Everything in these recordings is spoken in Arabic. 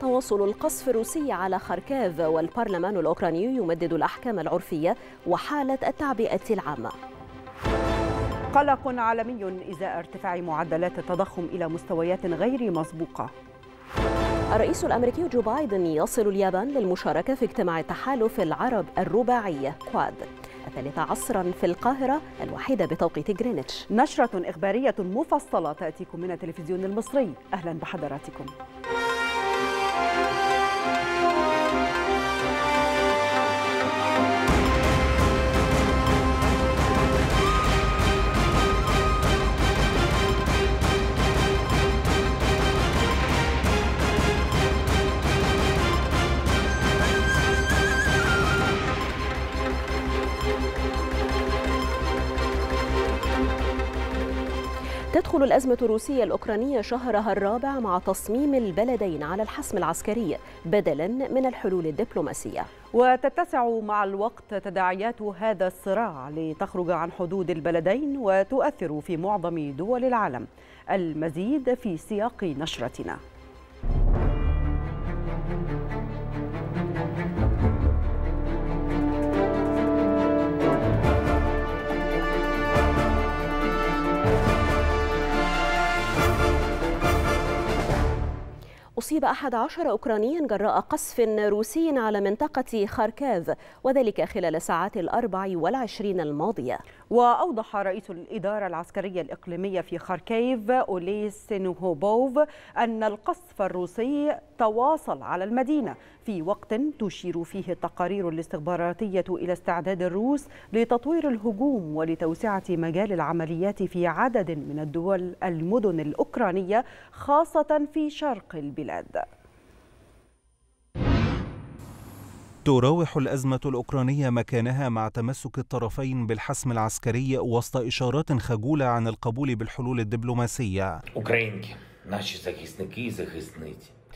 تواصل القصف الروسي على خركاف والبرلمان الأوكراني يمدد الأحكام العرفية وحالة التعبئة العامة قلق عالمي إزاء ارتفاع معدلات التضخم إلى مستويات غير مسبوقة الرئيس الأمريكي جو بايدن يصل اليابان للمشاركة في اجتماع التحالف العرب الرباعي كواد الثالثة عصرا في القاهرة الوحيدة بتوقيت جرينتش نشرة إخبارية مفصلة تأتيكم من التلفزيون المصري أهلا بحضراتكم تدخل الأزمة الروسية الأوكرانية شهرها الرابع مع تصميم البلدين على الحسم العسكري بدلا من الحلول الدبلوماسية وتتسع مع الوقت تداعيات هذا الصراع لتخرج عن حدود البلدين وتؤثر في معظم دول العالم المزيد في سياق نشرتنا أصيب أحد عشر أوكرانيا جراء قصف روسي على منطقة خاركاف وذلك خلال ساعات الأربع والعشرين الماضية وأوضح رئيس الإدارة العسكرية الإقليمية في خاركيف أوليس سينوهوبوف أن القصف الروسي تواصل على المدينة في وقت تشير فيه التقارير الاستخباراتية إلى استعداد الروس لتطوير الهجوم ولتوسعة مجال العمليات في عدد من الدول المدن الأوكرانية خاصة في شرق البلاد تراوح الأزمة الأوكرانية مكانها مع تمسك الطرفين بالحسم العسكري وسط إشارات خجولة عن القبول بالحلول الدبلوماسية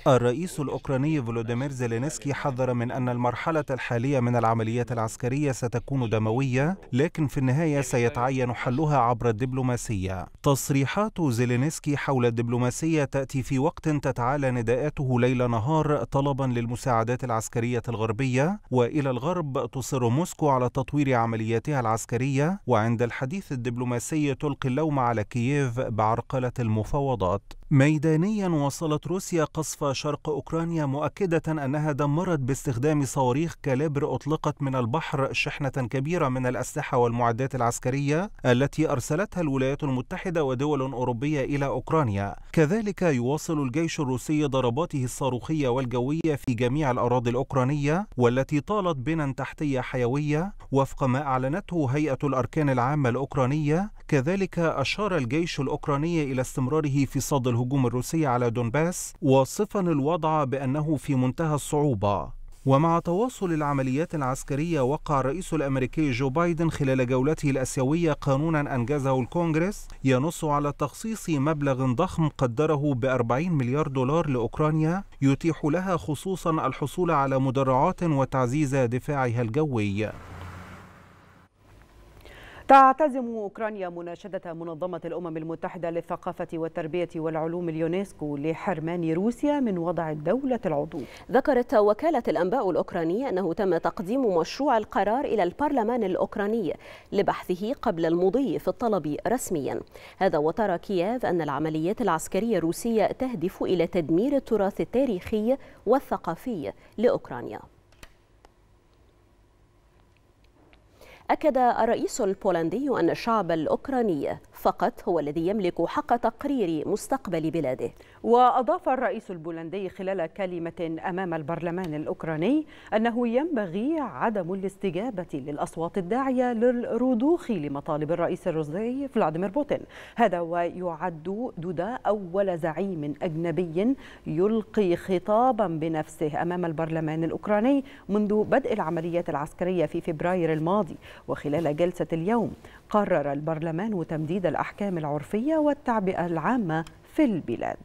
الرئيس الأوكراني فولوديمير زيلينسكي حذر من أن المرحلة الحالية من العمليات العسكرية ستكون دموية لكن في النهاية سيتعين حلها عبر الدبلوماسية تصريحات زيلينسكي حول الدبلوماسية تأتي في وقت تتعالى نداءاته ليل نهار طلبا للمساعدات العسكرية الغربية وإلى الغرب تصر موسكو على تطوير عملياتها العسكرية وعند الحديث الدبلوماسي تلقي اللوم على كييف بعرقلة المفاوضات ميدانيا واصلت روسيا قصف شرق أوكرانيا مؤكدة أنها دمرت باستخدام صواريخ كاليبر أطلقت من البحر شحنة كبيرة من الأسلحة والمعدات العسكرية التي أرسلتها الولايات المتحدة ودول أوروبية إلى أوكرانيا كذلك يواصل الجيش الروسي ضرباته الصاروخية والجوية في جميع الأراضي الأوكرانية والتي طالت بنا تحتية حيوية وفق ما أعلنته هيئة الأركان العامة الأوكرانية كذلك أشار الجيش الأوكراني إلى استمراره في صد الهجوم الروسي على دونباس واصفا الوضع بأنه في منتهى الصعوبة ومع تواصل العمليات العسكرية وقع الرئيس الأمريكي جو بايدن خلال جولته الأسيوية قانونا أنجزه الكونغرس ينص على تخصيص مبلغ ضخم قدره ب 40 مليار دولار لأوكرانيا يتيح لها خصوصا الحصول على مدرعات وتعزيز دفاعها الجوي تعتزم أوكرانيا مناشدة منظمة الأمم المتحدة للثقافة والتربية والعلوم اليونسكو لحرمان روسيا من وضع الدولة العضو ذكرت وكالة الأنباء الأوكرانية أنه تم تقديم مشروع القرار إلى البرلمان الأوكراني لبحثه قبل المضي في الطلب رسميا هذا وترى كييف أن العمليات العسكرية الروسية تهدف إلى تدمير التراث التاريخي والثقافي لأوكرانيا أكد الرئيس البولندي أن الشعب الأوكراني فقط هو الذي يملك حق تقرير مستقبل بلاده وأضاف الرئيس البولندي خلال كلمة أمام البرلمان الأوكراني أنه ينبغي عدم الاستجابة للأصوات الداعية للرضوخ لمطالب الرئيس الروسي فلاديمير بوتين هذا ويعد دودا أول زعيم أجنبي يلقي خطابا بنفسه أمام البرلمان الأوكراني منذ بدء العمليات العسكرية في فبراير الماضي وخلال جلسة اليوم قرر البرلمان تمديد الأحكام العرفية والتعبئة العامة في البلاد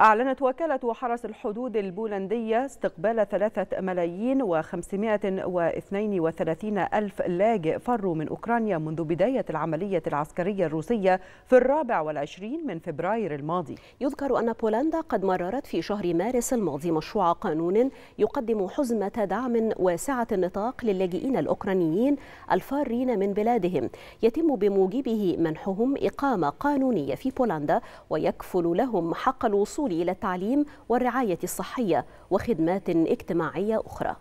أعلنت وكالة حرس الحدود البولندية استقبال ثلاثة ملايين وخمسمائة واثنين وثلاثين ألف لاجئ فروا من أوكرانيا منذ بداية العملية العسكرية الروسية في الرابع والعشرين من فبراير الماضي يذكر أن بولندا قد مررت في شهر مارس الماضي مشروع قانون يقدم حزمة دعم واسعة النطاق للاجئين الأوكرانيين الفارين من بلادهم يتم بموجبه منحهم إقامة قانونية في بولندا ويكفل لهم حق الوصول الوصول إلى التعليم والرعاية الصحية وخدمات اجتماعية أخرى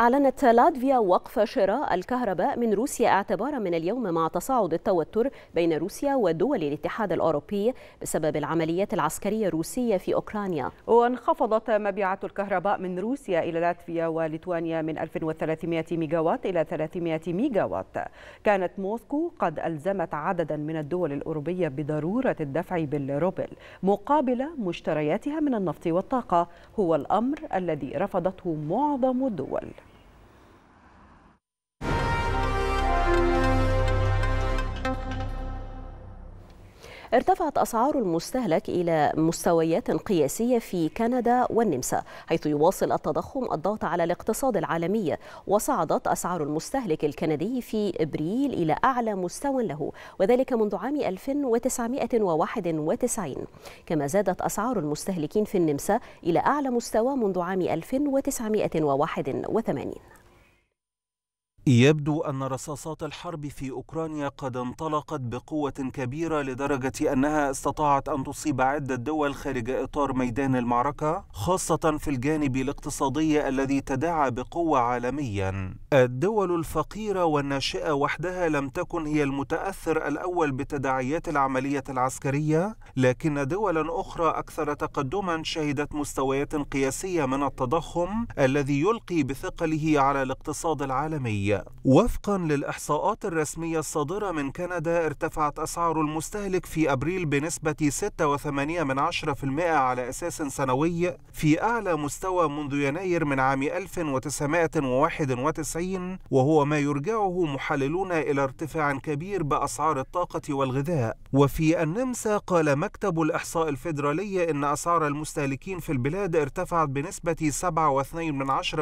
أعلنت لاتفيا وقف شراء الكهرباء من روسيا اعتبارا من اليوم مع تصاعد التوتر بين روسيا ودول الاتحاد الأوروبي بسبب العمليات العسكرية الروسية في أوكرانيا وانخفضت مبيعات الكهرباء من روسيا إلى لاتفيا وليتوانيا من 1300 ميجاوات إلى 300 ميجاوات كانت موسكو قد ألزمت عددا من الدول الأوروبية بضرورة الدفع بالروبل مقابل مشترياتها من النفط والطاقة هو الأمر الذي رفضته معظم الدول ارتفعت أسعار المستهلك إلى مستويات قياسية في كندا والنمسا حيث يواصل التضخم الضغط على الاقتصاد العالمي وصعدت أسعار المستهلك الكندي في إبريل إلى أعلى مستوى له وذلك منذ عام 1991 كما زادت أسعار المستهلكين في النمسا إلى أعلى مستوى منذ عام 1981 يبدو أن رصاصات الحرب في أوكرانيا قد انطلقت بقوة كبيرة لدرجة أنها استطاعت أن تصيب عدة دول خارج إطار ميدان المعركة خاصة في الجانب الاقتصادي الذي تداعى بقوة عالميا الدول الفقيرة والناشئة وحدها لم تكن هي المتأثر الأول بتداعيات العملية العسكرية لكن دولا أخرى أكثر تقدما شهدت مستويات قياسية من التضخم الذي يلقي بثقله على الاقتصاد العالمي وفقا للإحصاءات الرسمية الصادرة من كندا ارتفعت أسعار المستهلك في أبريل بنسبة 6.8% على أساس سنوي في أعلى مستوى منذ يناير من عام 1991 وهو ما يرجعه محللون إلى ارتفاع كبير بأسعار الطاقة والغذاء وفي النمسا قال مكتب الإحصاء الفيدرالي إن أسعار المستهلكين في البلاد ارتفعت بنسبة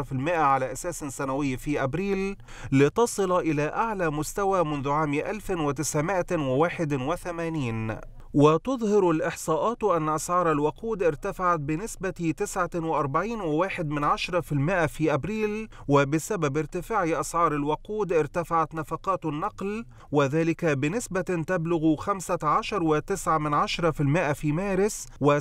7.2% على أساس سنوي في أبريل لتصل إلى أعلى مستوى منذ عام 1981 وتظهر الإحصاءات أن أسعار الوقود ارتفعت بنسبة 49.1% في أبريل وبسبب ارتفاع أسعار الوقود ارتفعت نفقات النقل وذلك بنسبة تبلغ 15.9% في مارس و17.7%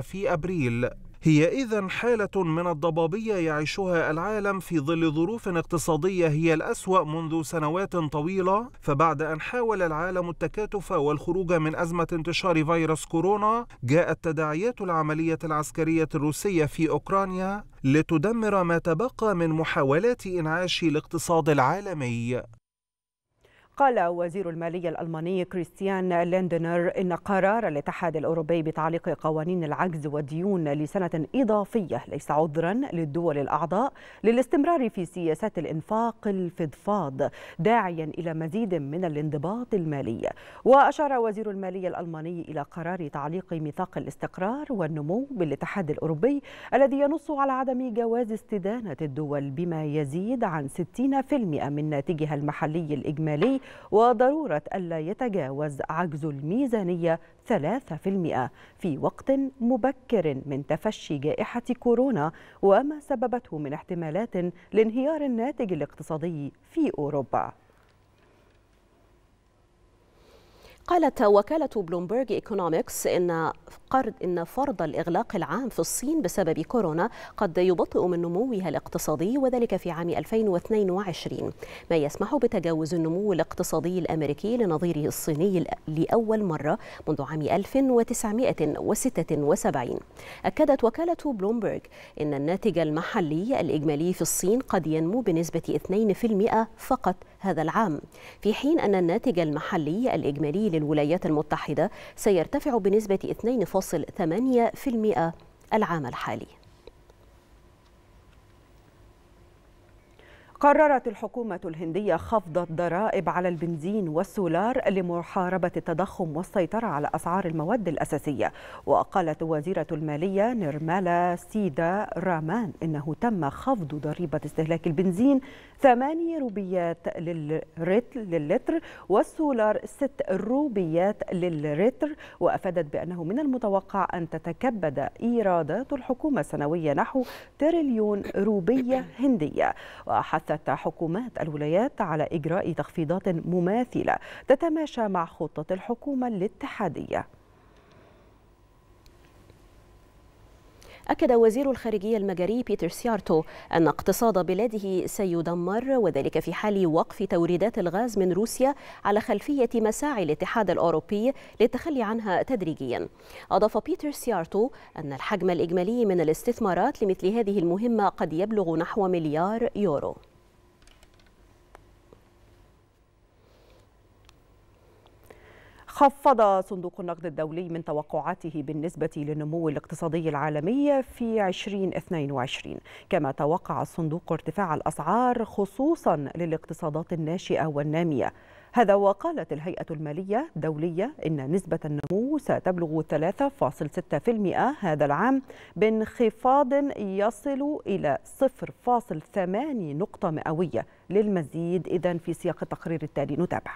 في أبريل هي إذا حالة من الضبابية يعيشها العالم في ظل ظروف اقتصادية هي الأسوأ منذ سنوات طويلة فبعد أن حاول العالم التكاتف والخروج من أزمة انتشار فيروس كورونا جاءت تداعيات العملية العسكرية الروسية في أوكرانيا لتدمر ما تبقى من محاولات إنعاش الاقتصاد العالمي قال وزير المالية الألماني كريستيان ليندنر إن قرار الاتحاد الأوروبي بتعليق قوانين العجز والديون لسنة إضافية ليس عذرا للدول الأعضاء للاستمرار في سياسات الإنفاق الفضفاض داعيا إلى مزيد من الانضباط المالي وأشار وزير المالية الألماني إلى قرار تعليق ميثاق الاستقرار والنمو بالاتحاد الأوروبي الذي ينص على عدم جواز استدانة الدول بما يزيد عن 60% من ناتجها المحلي الإجمالي وضرورة ألا يتجاوز عجز الميزانية 3% في وقت مبكر من تفشي جائحة كورونا وما سببته من احتمالات لانهيار الناتج الاقتصادي في أوروبا قالت وكالة بلومبرج ايكونومكس إن قرض إن فرض الإغلاق العام في الصين بسبب كورونا قد يبطئ من نموها الاقتصادي وذلك في عام 2022 ما يسمح بتجاوز النمو الاقتصادي الأمريكي لنظيره الصيني لأول مرة منذ عام 1976 أكدت وكالة بلومبرج إن الناتج المحلي الإجمالي في الصين قد ينمو بنسبة 2% فقط هذا العام في حين أن الناتج المحلي الإجمالي للولايات الولايات المتحدة سيرتفع بنسبة 2.8% العام الحالي قررت الحكومة الهندية خفض الضرائب على البنزين والسولار لمحاربة التضخم والسيطرة على أسعار المواد الأساسية وقالت وزيرة المالية نرمالا سيدا رامان إنه تم خفض ضريبة استهلاك البنزين 8 روبيات للتر والسولار 6 روبيات للتر وأفادت بأنه من المتوقع أن تتكبد إيرادات الحكومة السنوية نحو تريليون روبية هندية وحث أشدت حكومات الولايات على إجراء تخفيضات مماثلة تتماشى مع خطة الحكومة الاتحادية أكد وزير الخارجية المجري بيتر سيارتو أن اقتصاد بلاده سيدمر وذلك في حال وقف توريدات الغاز من روسيا على خلفية مساعي الاتحاد الأوروبي للتخلي عنها تدريجيا أضاف بيتر سيارتو أن الحجم الإجمالي من الاستثمارات لمثل هذه المهمة قد يبلغ نحو مليار يورو خفض صندوق النقد الدولي من توقعاته بالنسبة للنمو الاقتصادي العالمي في 2022 كما توقع الصندوق ارتفاع الأسعار خصوصا للاقتصادات الناشئة والنامية هذا وقالت الهيئة المالية الدولية إن نسبة النمو ستبلغ 3.6% هذا العام بانخفاض يصل إلى 0.8 نقطة مئوية للمزيد إذا في سياق التقرير التالي نتابع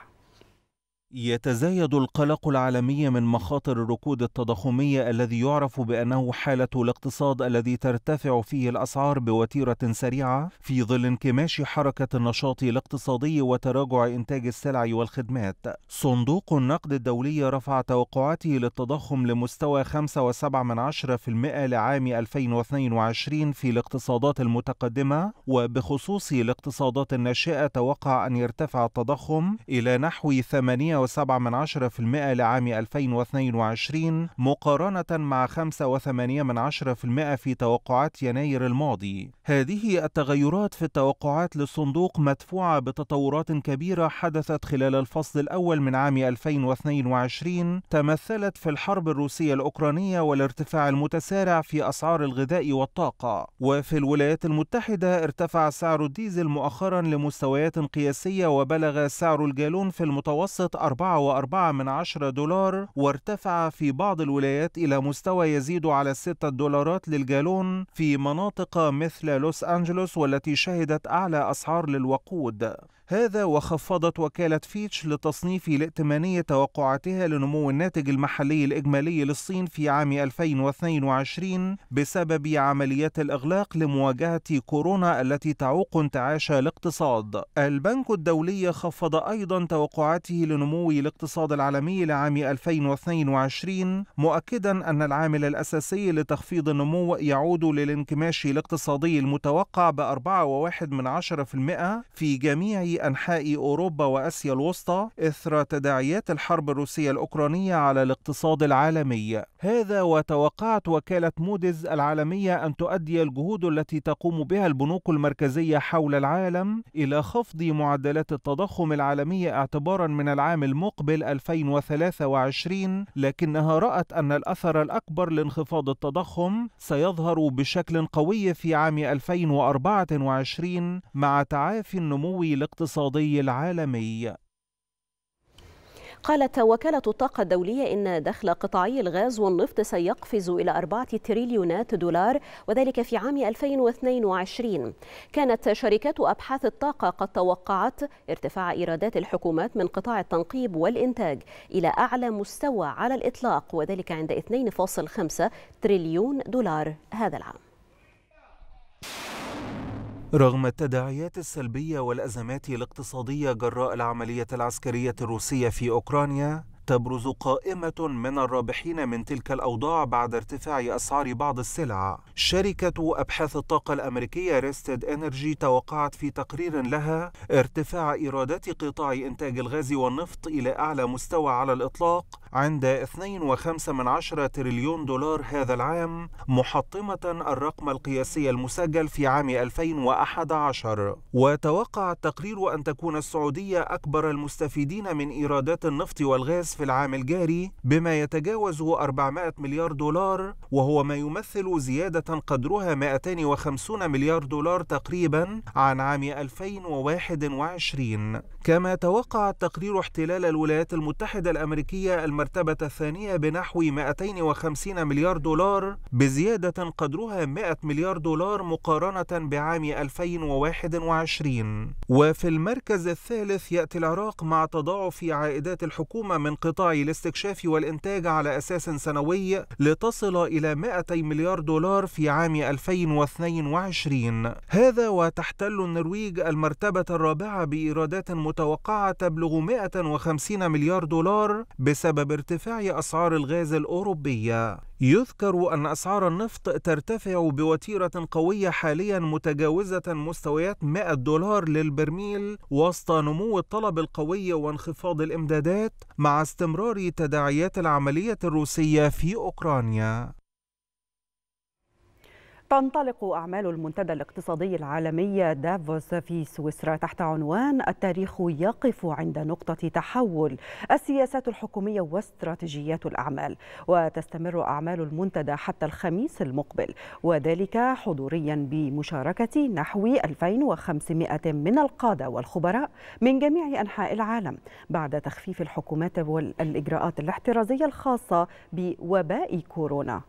يتزايد القلق العالمي من مخاطر الركود التضخمي الذي يعرف بأنه حالة الاقتصاد الذي ترتفع فيه الأسعار بوتيرة سريعة في ظل انكماش حركة النشاط الاقتصادي وتراجع إنتاج السلع والخدمات. صندوق النقد الدولي رفع توقعاته للتضخم لمستوى 5.7% لعام 2022 في الاقتصادات المتقدمة وبخصوص الاقتصادات الناشئة توقع أن يرتفع التضخم إلى نحو 8 8.7% لعام 2022 مقارنة مع 5.8% في توقعات يناير الماضي. هذه التغيرات في التوقعات للصندوق مدفوعة بتطورات كبيرة حدثت خلال الفصل الأول من عام 2022 تمثلت في الحرب الروسية الأوكرانية والارتفاع المتسارع في أسعار الغذاء والطاقة. وفي الولايات المتحدة ارتفع سعر الديزل مؤخرا لمستويات قياسية وبلغ سعر الجالون في المتوسط 4.4 من عشرة دولار وارتفع في بعض الولايات إلى مستوى يزيد على 6 دولارات للجالون في مناطق مثل لوس أنجلوس والتي شهدت أعلى أسعار للوقود هذا وخفضت وكالة فيتش لتصنيف الائتمانية توقعاتها لنمو الناتج المحلي الإجمالي للصين في عام 2022 بسبب عمليات الإغلاق لمواجهة كورونا التي تعوق انتعاش الاقتصاد. البنك الدولي خفض أيضا توقعاته لنمو الاقتصاد العالمي لعام 2022 مؤكدا أن العامل الأساسي لتخفيض النمو يعود للانكماش الاقتصادي المتوقع ب 4.1% في جميع أنحاء أوروبا وأسيا الوسطى إثر تداعيات الحرب الروسية الأوكرانية على الاقتصاد العالمي هذا وتوقعت وكالة موديز العالمية أن تؤدي الجهود التي تقوم بها البنوك المركزية حول العالم إلى خفض معدلات التضخم العالمية اعتبارا من العام المقبل 2023 لكنها رأت أن الأثر الأكبر لانخفاض التضخم سيظهر بشكل قوي في عام 2024 مع تعافي النمو الاقتصادي الاقتصادي العالمي قالت وكالة الطاقة الدولية إن دخل قطاعي الغاز والنفط سيقفز إلى أربعة تريليونات دولار وذلك في عام 2022 كانت شركات أبحاث الطاقة قد توقعت ارتفاع إيرادات الحكومات من قطاع التنقيب والإنتاج إلى أعلى مستوى على الإطلاق وذلك عند 2.5 تريليون دولار هذا العام رغم التداعيات السلبية والأزمات الاقتصادية جراء العملية العسكرية الروسية في أوكرانيا تبرز قائمة من الرابحين من تلك الأوضاع بعد ارتفاع أسعار بعض السلع شركة أبحاث الطاقة الأمريكية ريستد إنرجي توقعت في تقرير لها ارتفاع إيرادات قطاع إنتاج الغاز والنفط إلى أعلى مستوى على الإطلاق عند 2.5 تريليون دولار هذا العام محطمة الرقم القياسي المسجل في عام 2011 وتوقع التقرير أن تكون السعودية أكبر المستفيدين من إيرادات النفط والغاز في العام الجاري بما يتجاوز 400 مليار دولار وهو ما يمثل زيادة قدرها 250 مليار دولار تقريبا عن عام 2021 كما توقع التقرير احتلال الولايات المتحدة الأمريكية المرتبة الثانية بنحو 250 مليار دولار بزيادة قدرها 100 مليار دولار مقارنة بعام 2021 وفي المركز الثالث يأتي العراق مع تضاعف عائدات الحكومة من قطاع الاستكشاف والإنتاج على أساس سنوي لتصل إلى 200 مليار دولار في عام 2022 هذا وتحتل النرويج المرتبة الرابعة بإيرادات متحدة المتوقعة تبلغ 150 مليار دولار بسبب ارتفاع أسعار الغاز الأوروبية يذكر أن أسعار النفط ترتفع بوتيرة قوية حاليا متجاوزة مستويات 100 دولار للبرميل وسط نمو الطلب القوي وانخفاض الإمدادات مع استمرار تداعيات العملية الروسية في أوكرانيا تنطلق أعمال المنتدى الاقتصادي العالمي دافوس في سويسرا تحت عنوان التاريخ يقف عند نقطة تحول السياسات الحكومية واستراتيجيات الأعمال وتستمر أعمال المنتدى حتى الخميس المقبل وذلك حضوريا بمشاركة نحو 2500 من القادة والخبراء من جميع أنحاء العالم بعد تخفيف الحكومات والإجراءات الاحترازية الخاصة بوباء كورونا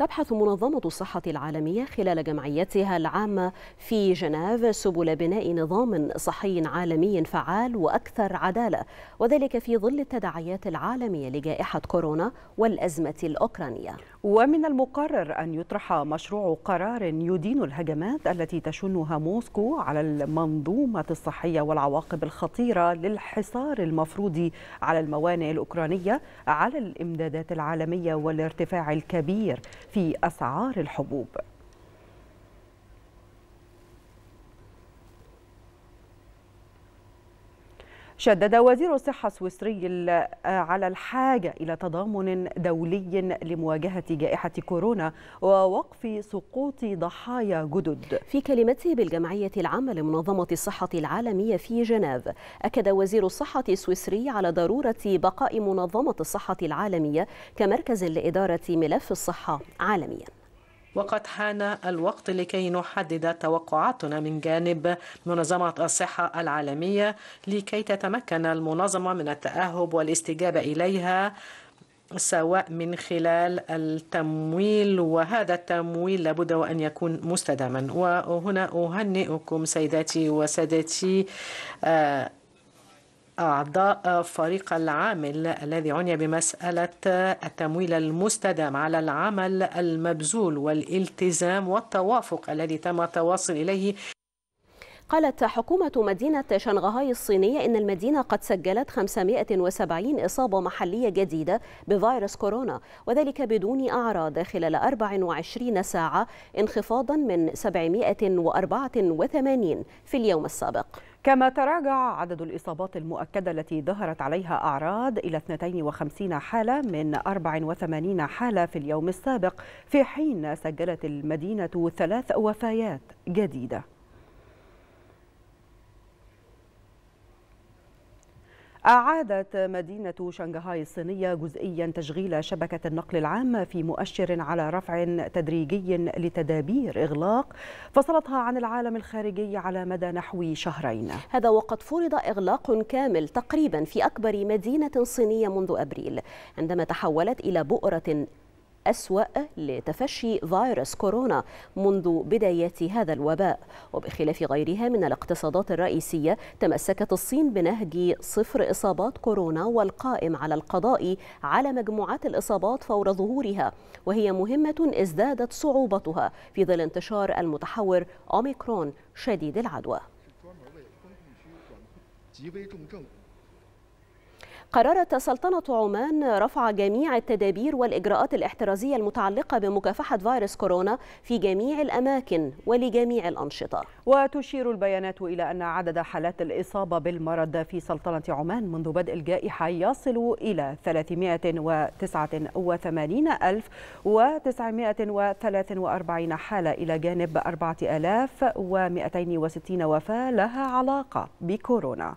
تبحث منظمة الصحة العالمية خلال جمعيتها العامة في جنيف سبل بناء نظام صحي عالمي فعال وأكثر عدالة وذلك في ظل التداعيات العالمية لجائحة كورونا والأزمة الأوكرانية ومن المقرر أن يطرح مشروع قرار يدين الهجمات التي تشنها موسكو على المنظومة الصحية والعواقب الخطيرة للحصار المفروض على الموانئ الأوكرانية على الإمدادات العالمية والارتفاع الكبير في أسعار الحبوب شدد وزير الصحة السويسري آه، على الحاجة إلى تضامن دولي لمواجهة جائحة كورونا ووقف سقوط ضحايا جدد في كلمته بالجمعية العامة لمنظمة الصحة العالمية في جنيف أكد وزير الصحة السويسري على ضرورة بقاء منظمة الصحة العالمية كمركز لإدارة ملف الصحة عالمياً وقد حان الوقت لكي نحدد توقعاتنا من جانب منظمة الصحة العالمية لكي تتمكن المنظمة من التأهب والاستجابة إليها سواء من خلال التمويل وهذا التمويل لابد وأن يكون مستداما وهنا أهنئكم سيداتي وسادتي آه أعضاء فريق العامل الذي عني بمسألة التمويل المستدام على العمل المبذول والالتزام والتوافق الذي تم التواصل إليه قالت حكومة مدينة شنغهاي الصينية إن المدينة قد سجلت 570 إصابة محلية جديدة بفيروس كورونا وذلك بدون أعراض خلال 24 ساعة انخفاضا من 784 في اليوم السابق كما تراجع عدد الإصابات المؤكدة التي ظهرت عليها أعراض إلى 52 حالة من 84 حالة في اليوم السابق في حين سجلت المدينة ثلاث وفيات جديدة أعادت مدينة شنغهاي الصينية جزئيا تشغيل شبكة النقل العام في مؤشر على رفع تدريجي لتدابير إغلاق فصلتها عن العالم الخارجي على مدى نحو شهرين هذا وقد فرض إغلاق كامل تقريبا في أكبر مدينة صينية منذ أبريل عندما تحولت إلى بؤرة أسوأ لتفشي فيروس كورونا منذ بداية هذا الوباء وبخلاف غيرها من الاقتصادات الرئيسية تمسكت الصين بنهج صفر إصابات كورونا والقائم على القضاء على مجموعات الإصابات فور ظهورها وهي مهمة ازدادت صعوبتها في ظل انتشار المتحور أوميكرون شديد العدوى قررت سلطنة عمان رفع جميع التدابير والإجراءات الاحترازية المتعلقة بمكافحة فيروس كورونا في جميع الأماكن ولجميع الأنشطة وتشير البيانات إلى أن عدد حالات الإصابة بالمرض في سلطنة عمان منذ بدء الجائحة يصل إلى 389943 حالة إلى جانب 4260 وفاة لها علاقة بكورونا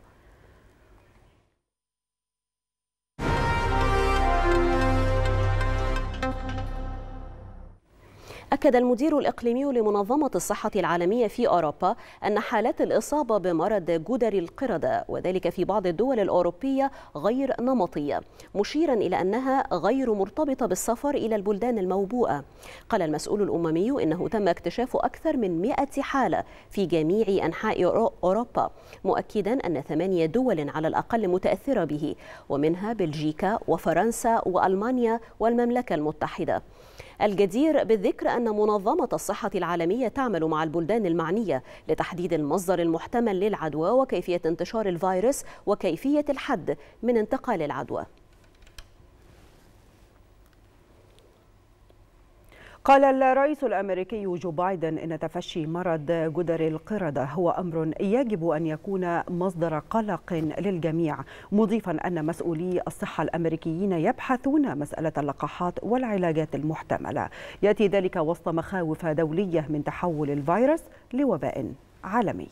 أكد المدير الإقليمي لمنظمة الصحة العالمية في أوروبا أن حالات الإصابة بمرض جدري القردة وذلك في بعض الدول الأوروبية غير نمطية مشيرا إلى أنها غير مرتبطة بالسفر إلى البلدان الموبوءة قال المسؤول الأممي إنه تم اكتشاف أكثر من 100 حالة في جميع أنحاء أوروبا مؤكدا أن ثمانية دول على الأقل متأثرة به ومنها بلجيكا وفرنسا وألمانيا والمملكة المتحدة الجدير بالذكر أن منظمة الصحة العالمية تعمل مع البلدان المعنية لتحديد المصدر المحتمل للعدوى وكيفية انتشار الفيروس وكيفية الحد من انتقال العدوى قال الرئيس الامريكي جو بايدن ان تفشي مرض جدر القرده هو امر يجب ان يكون مصدر قلق للجميع مضيفا ان مسؤولي الصحه الامريكيين يبحثون مساله اللقاحات والعلاجات المحتمله ياتي ذلك وسط مخاوف دوليه من تحول الفيروس لوباء عالمي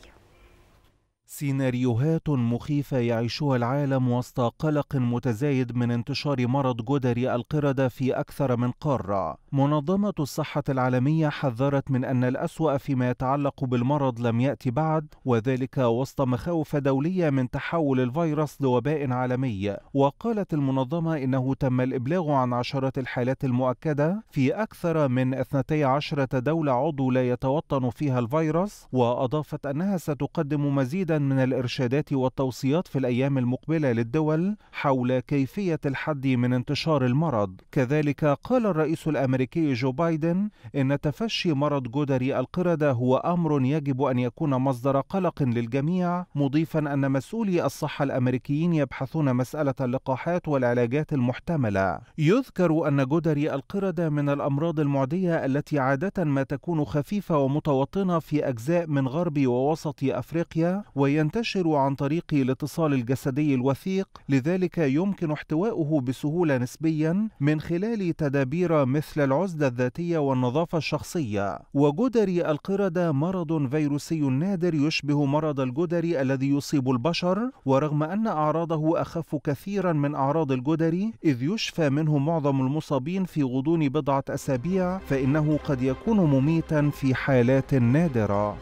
سيناريوهات مخيفة يعيشها العالم وسط قلق متزايد من انتشار مرض جدري القردة في أكثر من قارة منظمة الصحة العالمية حذرت من أن الأسوأ فيما يتعلق بالمرض لم يأتي بعد وذلك وسط مخاوف دولية من تحول الفيروس لوباء عالمي وقالت المنظمة إنه تم الإبلاغ عن عشرة الحالات المؤكدة في أكثر من 12 دولة عضو لا يتوطن فيها الفيروس وأضافت أنها ستقدم مزيدا من الإرشادات والتوصيات في الأيام المقبلة للدول حول كيفية الحد من انتشار المرض كذلك قال الرئيس الأمريكي الأمريكي جو بايدن إن تفشي مرض جدري القردة هو أمر يجب أن يكون مصدر قلق للجميع مضيفا أن مسؤولي الصحة الأمريكيين يبحثون مسألة اللقاحات والعلاجات المحتملة يذكر أن جدري القردة من الأمراض المعدية التي عادة ما تكون خفيفة ومتوطنة في أجزاء من غرب ووسط أفريقيا وينتشر عن طريق الاتصال الجسدي الوثيق لذلك يمكن احتوائه بسهولة نسبيا من خلال تدابير مثل العزلة الذاتية والنظافة الشخصية وجدري القردة مرض فيروسي نادر يشبه مرض الجدري الذي يصيب البشر ورغم أن أعراضه أخف كثيرا من أعراض الجدري إذ يشفى منه معظم المصابين في غضون بضعة أسابيع فإنه قد يكون مميتا في حالات نادرة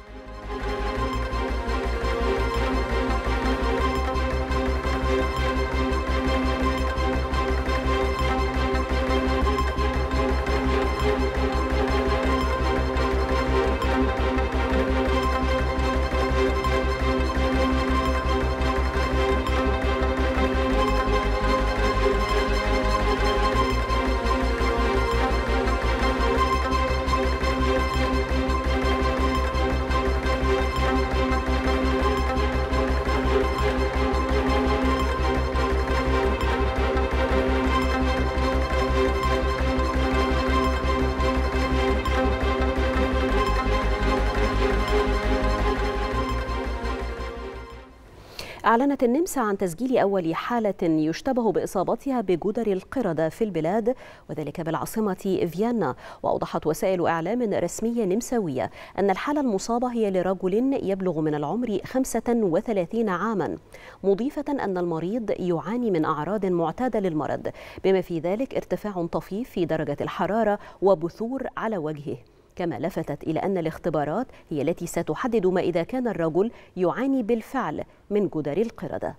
أعلنت النمسا عن تسجيل أول حالة يشتبه بإصابتها بجدر القردة في البلاد وذلك بالعاصمة فيينا وأوضحت وسائل إعلام رسمية نمساوية أن الحالة المصابة هي لرجل يبلغ من العمر 35 عاما مضيفة أن المريض يعاني من أعراض معتادة للمرض بما في ذلك ارتفاع طفيف في درجة الحرارة وبثور على وجهه كما لفتت إلى أن الاختبارات هي التي ستحدد ما إذا كان الرجل يعاني بالفعل من جدر القردة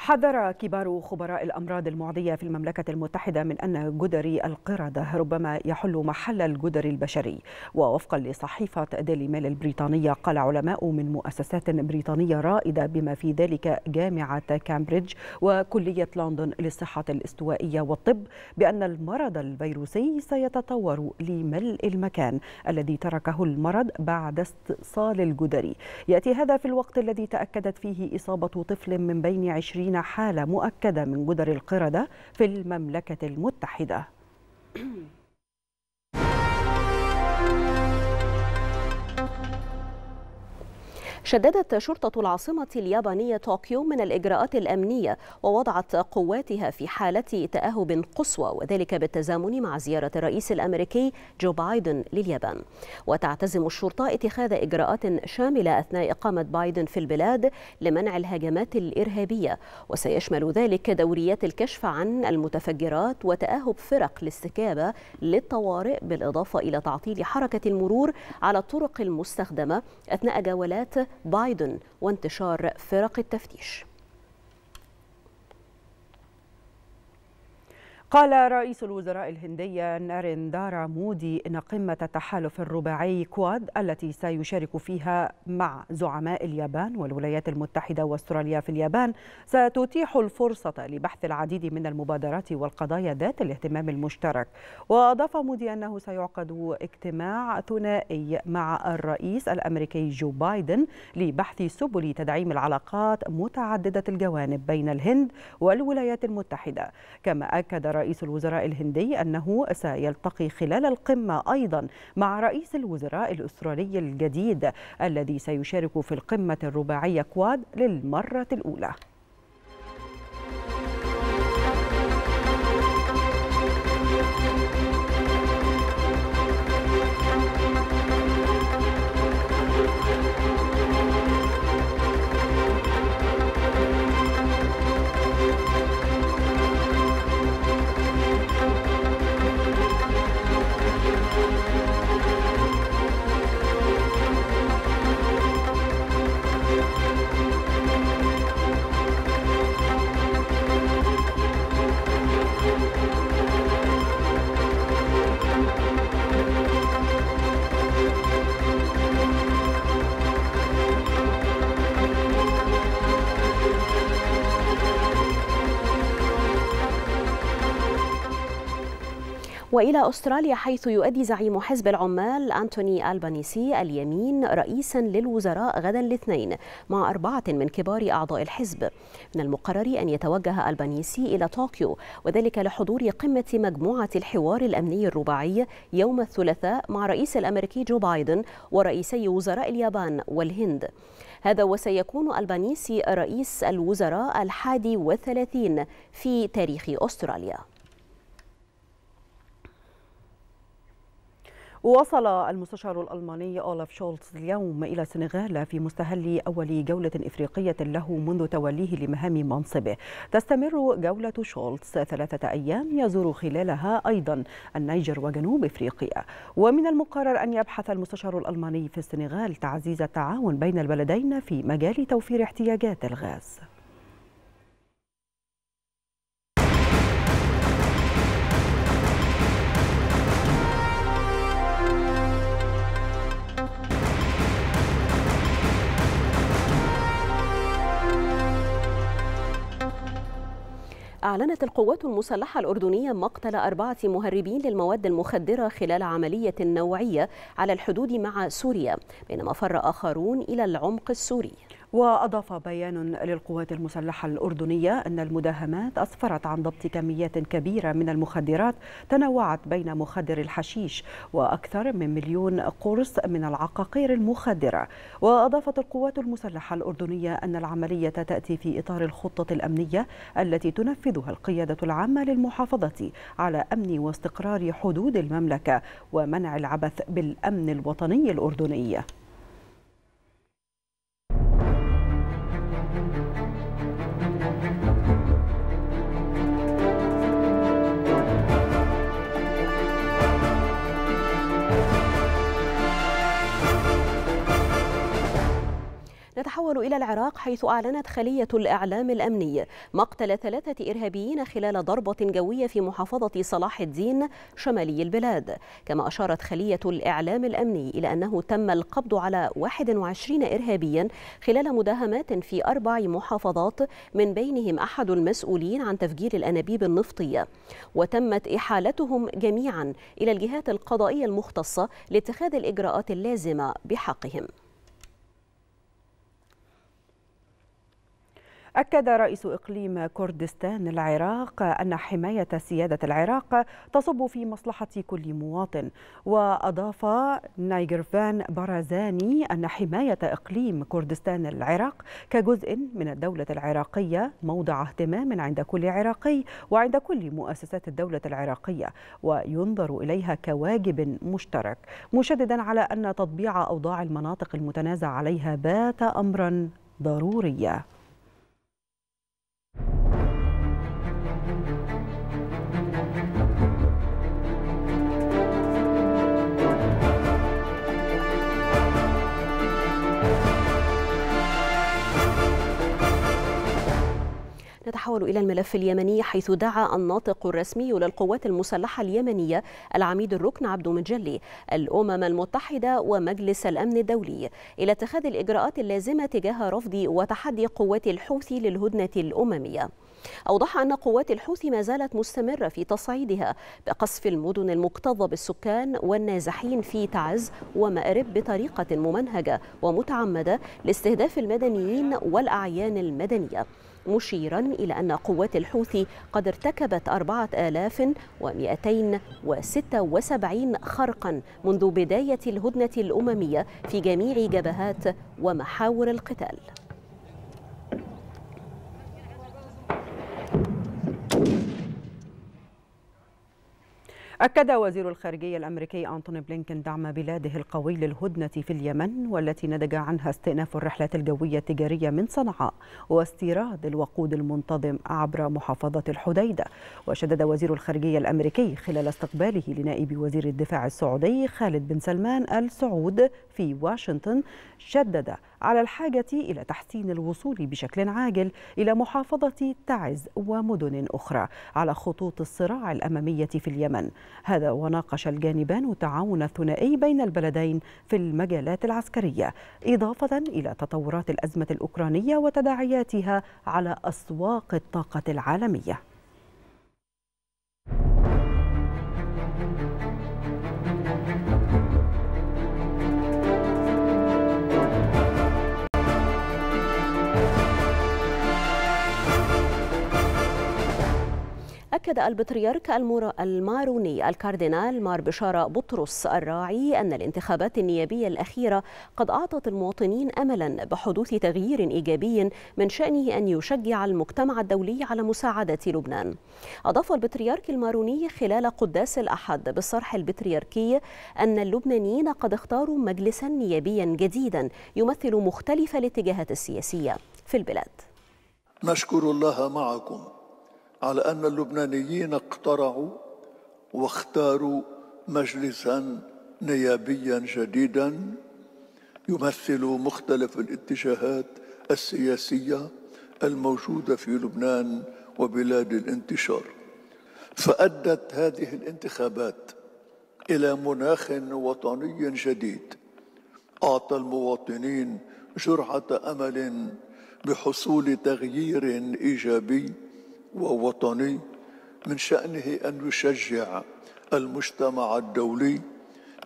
حذر كبار خبراء الأمراض المعدية في المملكة المتحدة من أن جدري القردة ربما يحل محل الجدري البشري ووفقا لصحيفة ديلي ميل البريطانية قال علماء من مؤسسات بريطانية رائدة بما في ذلك جامعة كامبريدج وكلية لندن للصحة الاستوائية والطب بأن المرض الفيروسي سيتطور لملء المكان الذي تركه المرض بعد استئصال الجدري يأتي هذا في الوقت الذي تأكدت فيه إصابة طفل من بين 20 لدينا حالة مؤكدة من جدر القردة في المملكة المتحدة شددت شرطة العاصمة اليابانية طوكيو من الإجراءات الأمنية ووضعت قواتها في حالة تأهب قصوى وذلك بالتزامن مع زيارة الرئيس الأمريكي جو بايدن لليابان وتعتزم الشرطة اتخاذ إجراءات شاملة أثناء إقامة بايدن في البلاد لمنع الهجمات الإرهابية وسيشمل ذلك دوريات الكشف عن المتفجرات وتأهب فرق الاستكابة للطوارئ بالإضافة إلى تعطيل حركة المرور على الطرق المستخدمة أثناء جولات بايدن وانتشار فرق التفتيش قال رئيس الوزراء الهندية ناريندارا مودي إن قمة التحالف الرباعي كواد التي سيشارك فيها مع زعماء اليابان والولايات المتحدة واستراليا في اليابان ستتيح الفرصة لبحث العديد من المبادرات والقضايا ذات الاهتمام المشترك وأضاف مودي أنه سيعقد اجتماع ثنائي مع الرئيس الأمريكي جو بايدن لبحث سبل تدعيم العلاقات متعددة الجوانب بين الهند والولايات المتحدة كما أكد رئيس الوزراء الهندي أنه سيلتقي خلال القمة أيضا مع رئيس الوزراء الأسترالي الجديد الذي سيشارك في القمة الرباعية كواد للمرة الأولى وإلى أستراليا حيث يؤدي زعيم حزب العمال أنتوني ألبانيسي اليمين رئيسا للوزراء غدا الاثنين مع أربعة من كبار أعضاء الحزب من المقرر أن يتوجه ألبانيسي إلى طوكيو وذلك لحضور قمة مجموعة الحوار الأمني الرباعي يوم الثلاثاء مع رئيس الأمريكي جو بايدن ورئيسي وزراء اليابان والهند هذا وسيكون ألبانيسي رئيس الوزراء الحادي والثلاثين في تاريخ أستراليا وصل المستشار الألماني أولف شولتز اليوم إلى السنغال في مستهل أول جولة إفريقية له منذ توليه لمهام منصبه تستمر جولة شولتز ثلاثة أيام يزور خلالها أيضا النيجر وجنوب إفريقيا ومن المقرر أن يبحث المستشار الألماني في السنغال تعزيز التعاون بين البلدين في مجال توفير احتياجات الغاز أعلنت القوات المسلحة الأردنية مقتل أربعة مهربين للمواد المخدرة خلال عملية نوعية على الحدود مع سوريا بينما فر آخرون إلى العمق السوري وأضاف بيان للقوات المسلحة الأردنية أن المداهمات أسفرت عن ضبط كميات كبيرة من المخدرات تنوعت بين مخدر الحشيش وأكثر من مليون قرص من العقاقير المخدرة وأضافت القوات المسلحة الأردنية أن العملية تأتي في إطار الخطة الأمنية التي تنفذها القيادة العامة للمحافظة على أمن واستقرار حدود المملكة ومنع العبث بالأمن الوطني الأردني نتحول إلى العراق حيث أعلنت خلية الإعلام الأمني مقتل ثلاثة إرهابيين خلال ضربة جوية في محافظة صلاح الدين شمالي البلاد كما أشارت خلية الإعلام الأمني إلى أنه تم القبض على 21 إرهابيا خلال مداهمات في أربع محافظات من بينهم أحد المسؤولين عن تفجير الأنابيب النفطية وتمت إحالتهم جميعا إلى الجهات القضائية المختصة لاتخاذ الإجراءات اللازمة بحقهم أكد رئيس إقليم كردستان العراق أن حماية سيادة العراق تصب في مصلحة كل مواطن وأضاف نايجرفان برازاني أن حماية إقليم كردستان العراق كجزء من الدولة العراقية موضع اهتمام عند كل عراقي وعند كل مؤسسات الدولة العراقية وينظر إليها كواجب مشترك مشددا على أن تطبيع أوضاع المناطق المتنازع عليها بات أمرا ضروريا نتحول إلى الملف اليمني حيث دعا الناطق الرسمي للقوات المسلحة اليمنية العميد الركن عبد مجلي الأمم المتحدة ومجلس الأمن الدولي إلى اتخاذ الإجراءات اللازمة تجاه رفض وتحدي قوات الحوثي للهدنة الأممية أوضح أن قوات الحوثي ما زالت مستمرة في تصعيدها بقصف المدن المكتظة بالسكان والنازحين في تعز ومأرب بطريقة ممنهجة ومتعمدة لاستهداف المدنيين والأعيان المدنية مشيرا إلى أن قوات الحوثي قد ارتكبت 4276 خرقا منذ بداية الهدنة الأممية في جميع جبهات ومحاور القتال أكد وزير الخارجية الأمريكي أنتوني بلينكن دعم بلاده القوي للهدنة في اليمن والتي نتج عنها استئناف الرحلات الجوية التجارية من صنعاء واستيراد الوقود المنتظم عبر محافظة الحديدة وشدد وزير الخارجية الأمريكي خلال استقباله لنائب وزير الدفاع السعودي خالد بن سلمان آل سعود في واشنطن شدد على الحاجة إلى تحسين الوصول بشكل عاجل إلى محافظة تعز ومدن أخرى على خطوط الصراع الأمامية في اليمن هذا وناقش الجانبان التعاون الثنائي بين البلدين في المجالات العسكرية إضافة إلى تطورات الأزمة الأوكرانية وتداعياتها على أسواق الطاقة العالمية أكد البطريرك الماروني الكاردينال مار بشارة بطرس الراعي أن الانتخابات النيابية الأخيرة قد أعطت المواطنين أملا بحدوث تغيير إيجابي من شأنه أن يشجع المجتمع الدولي على مساعدة لبنان أضاف البطريرك الماروني خلال قداس الأحد بالصرح البطريركي أن اللبنانيين قد اختاروا مجلسا نيابيا جديدا يمثل مختلف الاتجاهات السياسية في البلاد نشكر الله معكم على أن اللبنانيين اقترعوا واختاروا مجلسا نيابيا جديدا يمثل مختلف الاتجاهات السياسية الموجودة في لبنان وبلاد الانتشار فأدت هذه الانتخابات إلى مناخ وطني جديد أعطى المواطنين جرعة أمل بحصول تغيير إيجابي ووطني من شأنه أن يشجع المجتمع الدولي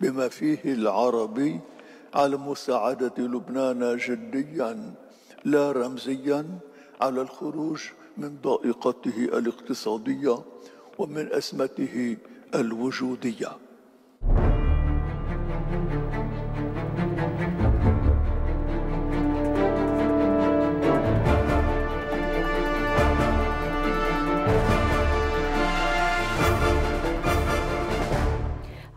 بما فيه العربي على مساعدة لبنان جديا لا رمزيا على الخروج من ضائقته الاقتصادية ومن أزمته الوجوديه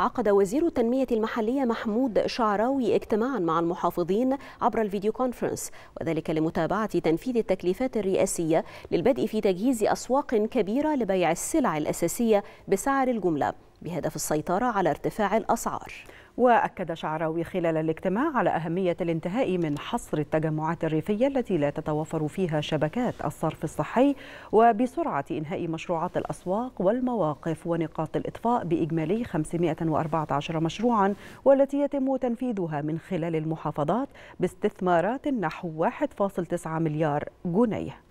عقد وزير التنمية المحلية محمود شعراوي اجتماعا مع المحافظين عبر الفيديو كونفرنس وذلك لمتابعة تنفيذ التكليفات الرئاسية للبدء في تجهيز أسواق كبيرة لبيع السلع الأساسية بسعر الجملة بهدف السيطرة على ارتفاع الأسعار وأكد شعراوي خلال الاجتماع على أهمية الانتهاء من حصر التجمعات الريفية التي لا تتوفر فيها شبكات الصرف الصحي وبسرعة إنهاء مشروعات الأسواق والمواقف ونقاط الإطفاء بإجمالي 514 مشروعا والتي يتم تنفيذها من خلال المحافظات باستثمارات نحو 1.9 مليار جنيه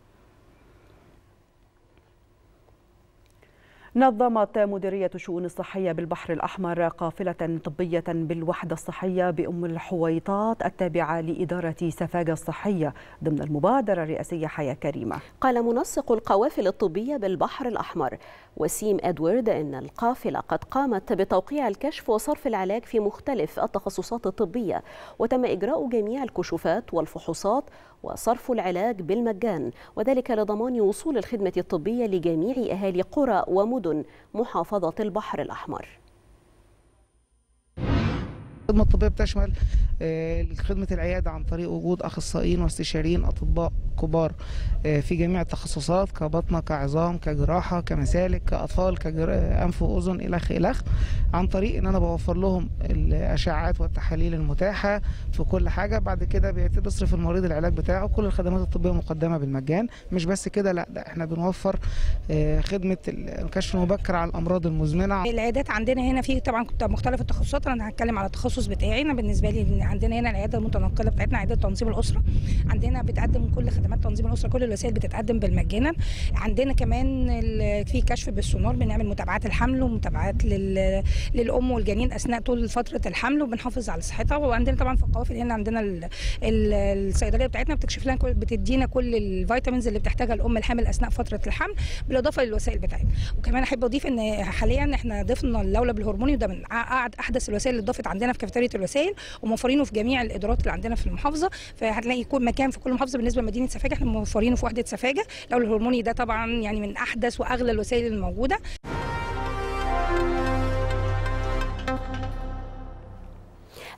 نظمت مديرية الشؤون الصحية بالبحر الأحمر قافلة طبية بالوحدة الصحية بأم الحويطات التابعة لإدارة سفاجة الصحية ضمن المبادرة الرئاسية حياة كريمة قال منسق القوافل الطبية بالبحر الأحمر وسيم أدوارد أن القافلة قد قامت بتوقيع الكشف وصرف العلاج في مختلف التخصصات الطبية وتم إجراء جميع الكشوفات والفحوصات وصرف العلاج بالمجان وذلك لضمان وصول الخدمة الطبية لجميع أهالي قرى ومدن محافظة البحر الأحمر الخدمة الطبية بتشمل آه، خدمة العيادة عن طريق وجود أخصائيين واستشاريين أطباء كبار آه، في جميع التخصصات كبطنة كعظام كجراحة كمسالك كأطفال كأنف آه، وأذن إلخ إلخ عن طريق إن أنا بوفر لهم الأشعاعات والتحاليل المتاحة في كل حاجة بعد كده بيصرف المريض العلاج بتاعه كل الخدمات الطبية مقدمة بالمجان مش بس كده لا ده احنا بنوفر خدمة الكشف المبكر على الأمراض المزمنة العيادات عندنا هنا في طبعا مختلف التخصصات أنا هتكلم على تخصص التخصص بتاعي انا بالنسبه لي عندنا هنا العياده المتنقله بتاعتنا عياده تنظيم الاسره عندنا بتقدم كل خدمات تنظيم الاسره كل الوسائل بتتقدم بالمجانا عندنا كمان في كشف بالسونار بنعمل متابعات الحمل ومتابعات لل... للام والجنين اثناء طول فتره الحمل وبنحافظ على صحتها وعندنا طبعا في القوافل هنا عندنا ال... الصيدليه بتاعتنا بتكشف لنا كل... بتدينا كل الفيتامينز اللي بتحتاجها الام الحامل اثناء فتره الحمل بالاضافه للوسائل بتاعتنا وكمان احب اضيف ان حاليا احنا ضفنا اللولب الهرموني وده من احدث الوسائل اللي اضافت عندنا في سكرتاريه الوسائل وموفرينه في جميع الادارات اللي عندنا في المحافظه فهتلاقي مكان في كل محافظه بالنسبه لمدينه سفاجه احنا موفرينه في وحده سفاجه لو الهرموني ده طبعا يعني من احدث واغلى الوسائل الموجوده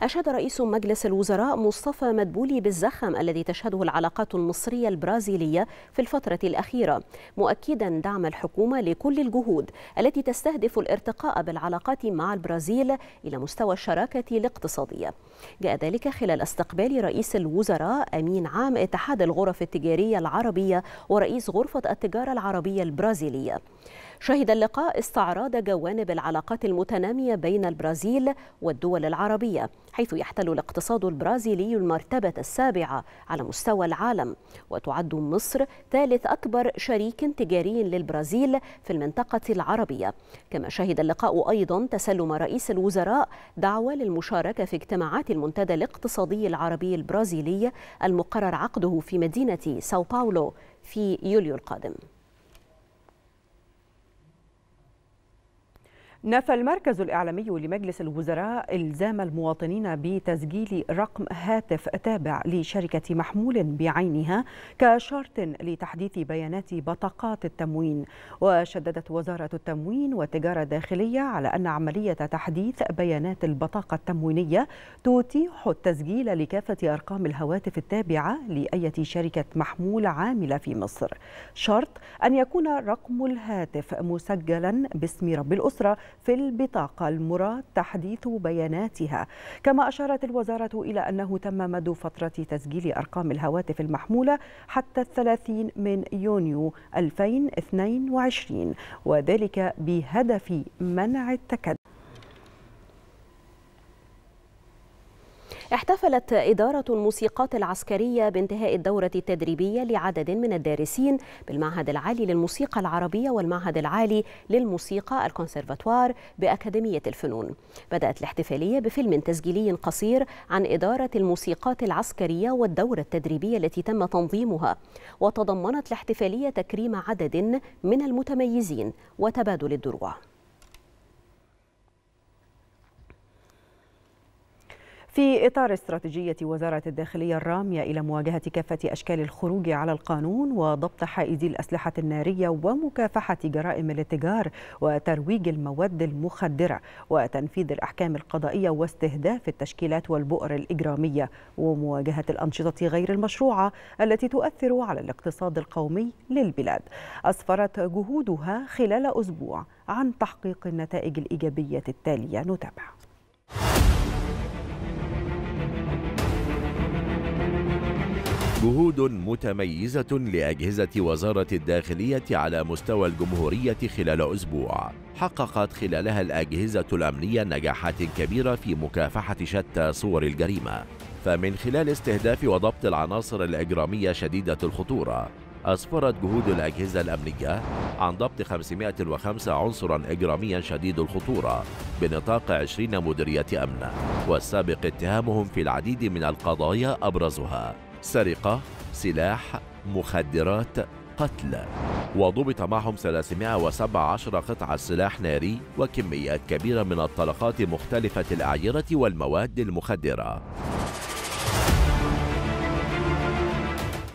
أشاد رئيس مجلس الوزراء مصطفى مدبولي بالزخم الذي تشهده العلاقات المصرية البرازيلية في الفترة الأخيرة مؤكدا دعم الحكومة لكل الجهود التي تستهدف الارتقاء بالعلاقات مع البرازيل إلى مستوى الشراكة الاقتصادية جاء ذلك خلال استقبال رئيس الوزراء أمين عام اتحاد الغرف التجارية العربية ورئيس غرفة التجارة العربية البرازيلية شهد اللقاء استعراض جوانب العلاقات المتنامية بين البرازيل والدول العربية حيث يحتل الاقتصاد البرازيلي المرتبة السابعة على مستوى العالم وتعد مصر ثالث أكبر شريك تجاري للبرازيل في المنطقة العربية كما شهد اللقاء أيضا تسلم رئيس الوزراء دعوة للمشاركة في اجتماعات المنتدى الاقتصادي العربي البرازيلي المقرر عقده في مدينة ساو باولو في يوليو القادم نفى المركز الإعلامي لمجلس الوزراء إلزام المواطنين بتسجيل رقم هاتف تابع لشركة محمول بعينها كشرط لتحديث بيانات بطاقات التموين وشددت وزارة التموين والتجارة الداخلية على أن عملية تحديث بيانات البطاقة التموينية تتيح التسجيل لكافة أرقام الهواتف التابعة لأية شركة محمول عاملة في مصر شرط أن يكون رقم الهاتف مسجلا باسم رب الأسرة في البطاقة المراد تحديث بياناتها كما أشارت الوزارة إلى أنه تم مد فترة تسجيل أرقام الهواتف المحمولة حتى الثلاثين من يونيو 2022 وذلك بهدف منع التكدس احتفلت إدارة الموسيقات العسكرية بانتهاء الدورة التدريبية لعدد من الدارسين بالمعهد العالي للموسيقى العربية والمعهد العالي للموسيقى الكونسرفاتوار بأكاديمية الفنون بدأت الاحتفالية بفيلم تسجيلي قصير عن إدارة الموسيقات العسكرية والدورة التدريبية التي تم تنظيمها وتضمنت الاحتفالية تكريم عدد من المتميزين وتبادل الدروع في إطار استراتيجية وزارة الداخلية الرامية إلى مواجهة كافة أشكال الخروج على القانون وضبط حائزي الأسلحة النارية ومكافحة جرائم الاتجار وترويج المواد المخدرة وتنفيذ الأحكام القضائية واستهداف التشكيلات والبؤر الإجرامية ومواجهة الأنشطة غير المشروعة التي تؤثر على الاقتصاد القومي للبلاد أسفرت جهودها خلال أسبوع عن تحقيق النتائج الإيجابية التالية نتابع جهود متميزة لأجهزة وزارة الداخلية على مستوى الجمهورية خلال أسبوع حققت خلالها الأجهزة الأمنية نجاحات كبيرة في مكافحة شتى صور الجريمة فمن خلال استهداف وضبط العناصر الإجرامية شديدة الخطورة أسفرت جهود الأجهزة الأمنية عن ضبط 505 عنصرا إجراميا شديد الخطورة بنطاق 20 مديرية أمن والسابق اتهامهم في العديد من القضايا أبرزها سرقة سلاح مخدرات قتل وضبط معهم 317 قطعة سلاح ناري وكميات كبيرة من الطلقات مختلفة الأعيرة والمواد المخدرة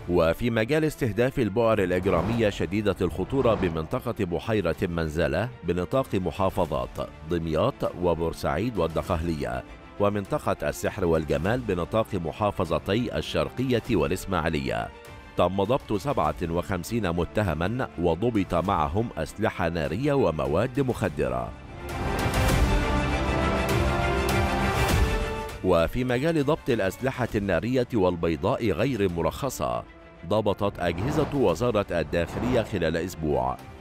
وفي مجال استهداف البؤر الإجرامية شديدة الخطورة بمنطقة بحيرة منزلة بنطاق محافظات دمياط وبورسعيد والدقهلية ومنطقة السحر والجمال بنطاق محافظتي الشرقية والإسماعيلية تم ضبط 57 متهما وضبط معهم أسلحة نارية ومواد مخدرة وفي مجال ضبط الأسلحة النارية والبيضاء غير المرخصة ضبطت أجهزة وزارة الداخلية خلال أسبوع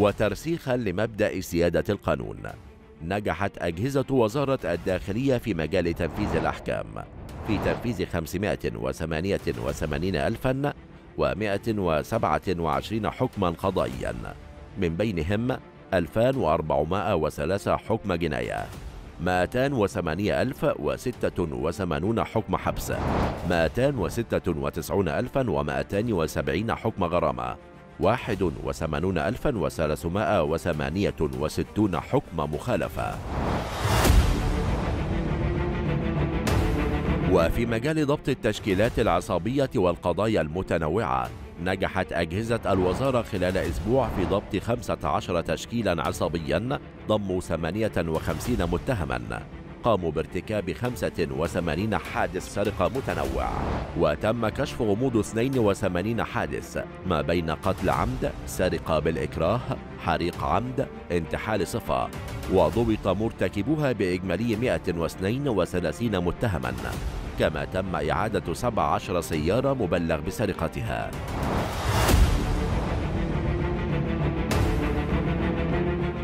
وترسيخا لمبدأ سيادة القانون نجحت أجهزة وزارة الداخلية في مجال تنفيذ الأحكام في تنفيذ 588127 حكما قضائيا من بينهم 2403 حكم جناية 208086 حكم حبس 296270 حكم غرامة واحد وثمانون ألفا وثلاثمائة وثمانية وستون حكم مخالفة وفي مجال ضبط التشكيلات العصابية والقضايا المتنوعة نجحت أجهزة الوزارة خلال أسبوع في ضبط 15 تشكيلا عصبيا ضموا 58 متهما قاموا بارتكاب 85 حادث سرقة متنوع وتم كشف غموض 82 حادث ما بين قتل عمد سرقة بالإكراه حريق عمد انتحال صفة وضبط مرتكبوها بإجمالي 132 متهما كما تم إعادة 17 سيارة مبلغ بسرقتها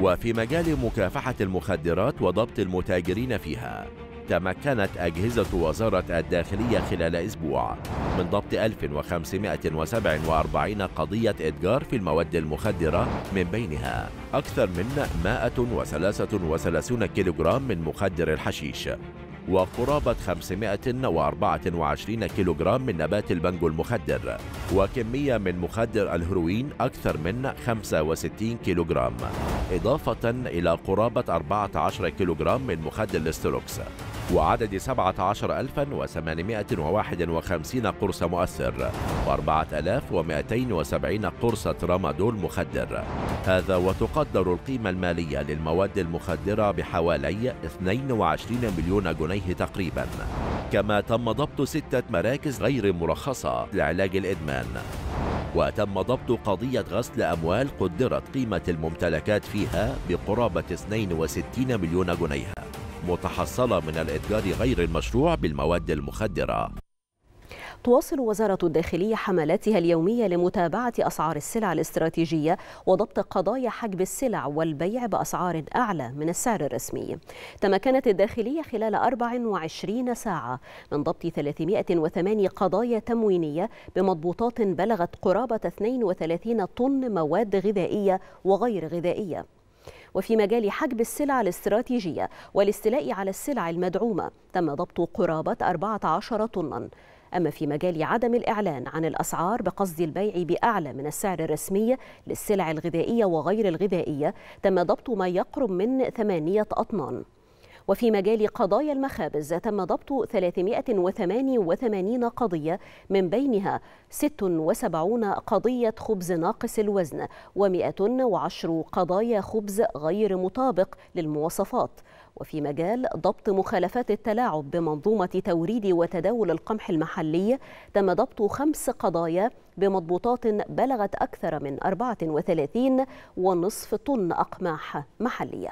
وفي مجال مكافحة المخدرات وضبط المتاجرين فيها تمكنت أجهزة وزارة الداخلية خلال أسبوع من ضبط 1547 قضية إتجار في المواد المخدرة من بينها أكثر من 133 كيلوغرام من مخدر الحشيش وقرابة 524 كيلوغرام من نبات البنجو المخدر وكمية من مخدر الهروين أكثر من 65 كيلوغرام إضافة إلى قرابة 14 كيلوغرام من مخدر الاستروكس وعدد 17851 قرص مؤثر و4270 قرص ترامادول مخدر هذا وتقدر القيمة المالية للمواد المخدرة بحوالي 22 مليون جنيه تقريبا كما تم ضبط ستة مراكز غير مرخصة لعلاج الإدمان وتم ضبط قضية غسل أموال قدرت قيمة الممتلكات فيها بقرابة 62 مليون جنيه متحصلة من الإتجار غير المشروع بالمواد المخدرة تواصل وزارة الداخلية حملاتها اليومية لمتابعة أسعار السلع الاستراتيجية وضبط قضايا حجب السلع والبيع بأسعار أعلى من السعر الرسمي تمكنت الداخلية خلال 24 ساعة من ضبط 308 قضايا تموينية بمضبوطات بلغت قرابة 32 طن مواد غذائية وغير غذائية وفي مجال حجب السلع الاستراتيجية والاستيلاء على السلع المدعومة تم ضبط قرابة 14 طناً أما في مجال عدم الإعلان عن الأسعار بقصد البيع بأعلى من السعر الرسمي للسلع الغذائية وغير الغذائية تم ضبط ما يقرب من ثمانية أطنان وفي مجال قضايا المخابز تم ضبط 388 قضية من بينها 76 قضية خبز ناقص الوزن و110 قضايا خبز غير مطابق للمواصفات وفي مجال ضبط مخالفات التلاعب بمنظومة توريد وتداول القمح المحلي تم ضبط خمس قضايا بمضبوطات بلغت أكثر من 34 ونصف طن أقماح محلية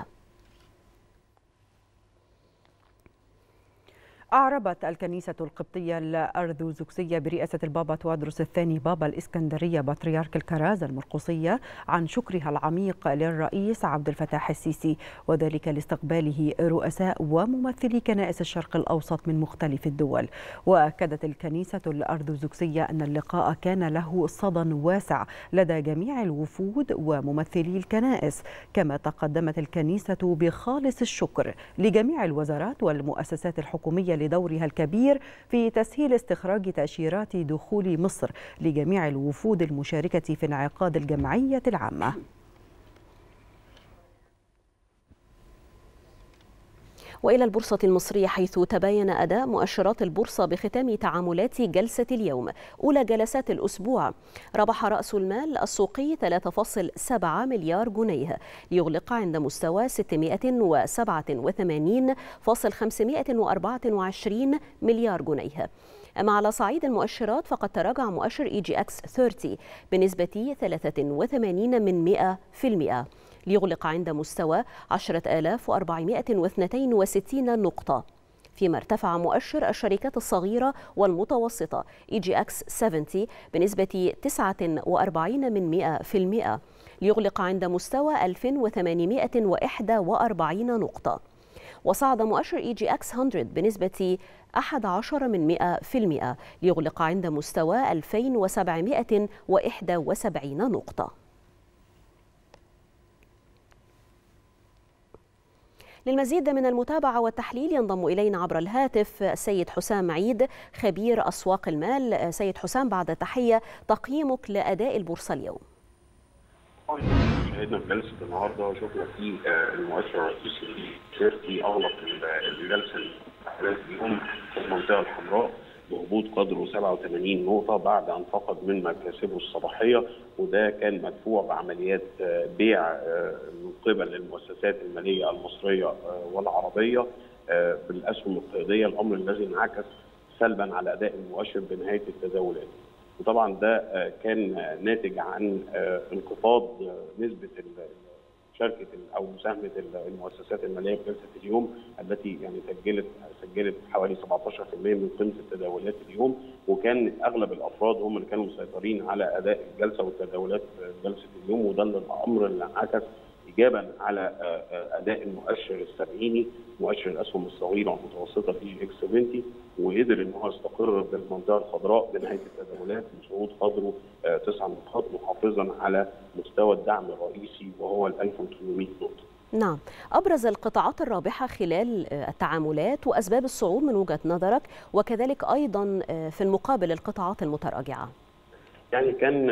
أعربت الكنيسة القبطية الأرثوذكسية برئاسة البابا توادرس الثاني بابا الإسكندرية بطريرك الكرازة المرقصية عن شكرها العميق للرئيس عبد الفتاح السيسي وذلك لاستقباله رؤساء وممثلي كنائس الشرق الأوسط من مختلف الدول وأكدت الكنيسة الأرثوذكسية أن اللقاء كان له صدى واسع لدى جميع الوفود وممثلي الكنائس كما تقدمت الكنيسة بخالص الشكر لجميع الوزارات والمؤسسات الحكومية لدورها الكبير في تسهيل استخراج تأشيرات دخول مصر لجميع الوفود المشاركة في انعقاد الجمعية العامة وإلى البورصة المصرية حيث تباين أداء مؤشرات البورصة بختام تعاملات جلسة اليوم أولى جلسات الأسبوع ربح رأس المال السوقي 3.7 مليار جنيه ليغلق عند مستوى 687.524 مليار جنيه أما على صعيد المؤشرات فقد تراجع مؤشر إي جي إكس 30 بنسبة 83 من 100% ليغلق عند مستوى 10462 نقطة فيما ارتفع مؤشر الشركات الصغيرة والمتوسطة اي جي اكس 70 بنسبة 49 من 100% ليغلق عند مستوى 2841 نقطة وصعد مؤشر اي جي اكس 100 بنسبة 11 من 100% ليغلق عند مستوى 2771 نقطة للمزيد من المتابعة والتحليل ينضم إلينا عبر الهاتف السيد حسام عيد خبير أسواق المال سيد حسام بعد تحية تقييمك لأداء البورصة اليوم شاهدنا الجلسة النهارده شفنا في آه، المؤشر الرئيسي في اغلق الجلسه اليوم في المنطقه الحمراء بهبوط قدره 87 نقطة بعد أن فقد من مكاسبه الصباحية وده كان مدفوع بعمليات آه، بيع آه، من قبل المؤسسات المالية المصرية آه، والعربية بالأسهم القيادية الأمر الذي انعكس سلبا على أداء المؤشر بنهاية التداولات وطبعا ده كان ناتج عن انخفاض نسبة شركه او مساهمه المؤسسات الماليه في جلسه اليوم التي يعني سجلت سجلت حوالي 17% من قيمه التداولات اليوم وكان اغلب الافراد هم اللي كانوا مسيطرين على اداء الجلسه والتداولات جلسه اليوم وده الامر اللي انعكس ايجابا على آه، آه، اداء المؤشر السبعيني مؤشر الاسهم الصغيره والمتوسطه جي اكس 70 وقدر ان هو يستقر بالمنطقه الخضراء بنهايه التداولات بصعود قدره آه، تسع نقاط محافظا على مستوى الدعم الرئيسي وهو ال 1800 نقطه. نعم أبرز القطاعات الرابحة خلال آه، التعاملات وأسباب الصعود من وجهة نظرك وكذلك أيضا آه، في المقابل القطاعات المتراجعة يعني كان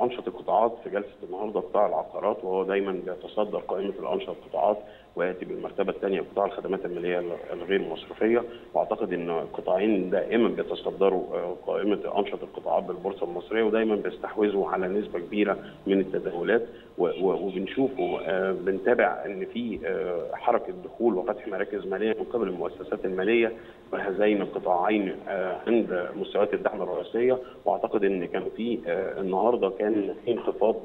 انشط القطاعات في جلسه النهارده قطاع العقارات وهو دايما بيتصدر قائمه الانشط القطاعات وياتي بالمرتبه الثانيه قطاع الخدمات الماليه الغير مصرفيه واعتقد ان القطاعين دائما بيتصدروا قائمه انشط القطاعات بالبورصه المصريه ودايما بيستحوذوا على نسبه كبيره من التداولات وبنشوفه آه، بنتابع ان في آه، حركه دخول وفتح مراكز ماليه من قبل المؤسسات الماليه وهذين القطاعين آه، عند مستويات الدعم الرئيسيه واعتقد ان كان في النهارده كان في انخفاض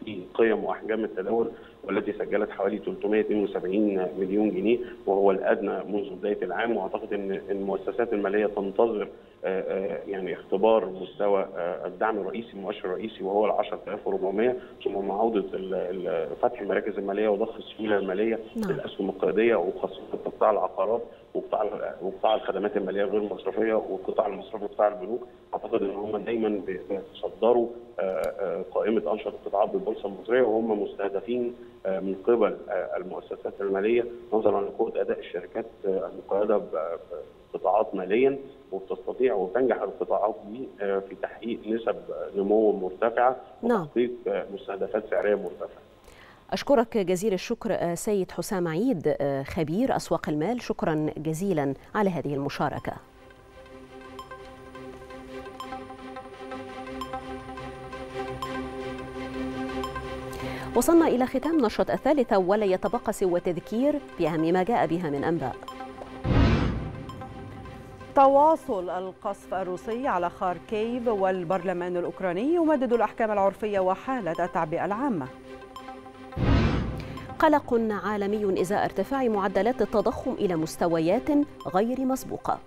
في قيم واحجام التداول والتي سجلت حوالي 372 مليون جنيه وهو الادنى منذ بدايه العام واعتقد ان المؤسسات الماليه تنتظر يعني اختبار مستوى الدعم الرئيسي المؤشر الرئيسي وهو ال 10400 ثم معوضه فتح المراكز الماليه وضخ السيوله الماليه نعم. للاسهم القياديه وخاصه قطاع العقارات وقطاع وقطاع الخدمات الماليه غير المصرفيه والقطاع المصرفي وقطاع البنوك اعتقد ان هم دايما بيصدروا آه، آه، قائمه انشطه القطاعات بالبورصه المصريه وهم مستهدفين آه، من قبل المؤسسات الماليه نظرا لقوه اداء الشركات المقيده القطاعات ماليا وبتستطيع وتنجح القطاعات دي آه، في تحقيق نسب نمو مرتفعه نعم. وتحقيق آه، مستهدفات سعريه مرتفعه. أشكرك جزيل الشكر آه، سيد حسام عيد خبير أسواق المال شكرا جزيلا على هذه المشاركة وصلنا إلى ختام نشرة الثالثة ولا يتبقى سوى تذكير بأهم ما جاء بها من أنباء تواصل القصف الروسي على خاركيف والبرلمان الأوكراني يمدد الأحكام العرفية وحالة التعبئة العامة قلق عالمي إزاء ارتفاع معدلات التضخم إلى مستويات غير مسبوقة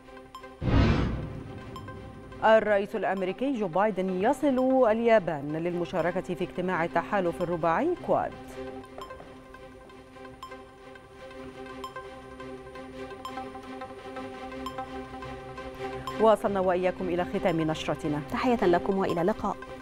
الرئيس الأمريكي جو بايدن يصل اليابان للمشاركة في اجتماع التحالف الرباعي كواد وصلنا وإياكم إلى ختام نشرتنا تحية لكم وإلى اللقاء